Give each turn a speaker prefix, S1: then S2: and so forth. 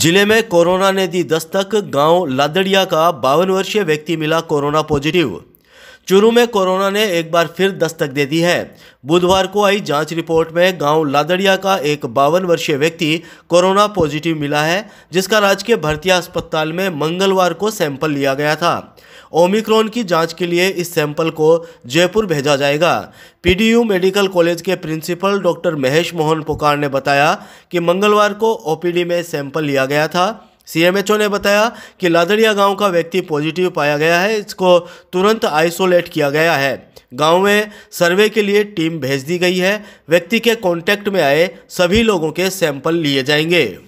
S1: जिले में कोरोना ने दी दस्तक गांव लादड़िया का बावन वर्षीय व्यक्ति मिला कोरोना पॉजिटिव चुरू में कोरोना ने एक बार फिर दस्तक दे दी है बुधवार को आई जांच रिपोर्ट में गांव लादड़िया का एक बावन वर्षीय व्यक्ति कोरोना पॉजिटिव मिला है जिसका राजकीय भर्तिया अस्पताल में मंगलवार को सैंपल लिया गया था ओमिक्रॉन की जांच के लिए इस सैंपल को जयपुर भेजा जाएगा पीडीयू मेडिकल कॉलेज के प्रिंसिपल डॉक्टर महेश मोहन पुकार ने बताया कि मंगलवार को ओपीडी में सैंपल लिया गया था सीएमएचओ ने बताया कि लादड़िया गांव का व्यक्ति पॉजिटिव पाया गया है इसको तुरंत आइसोलेट किया गया है गांव में सर्वे के लिए टीम भेज दी गई है व्यक्ति के कांटेक्ट में आए सभी लोगों के सैंपल लिए जाएंगे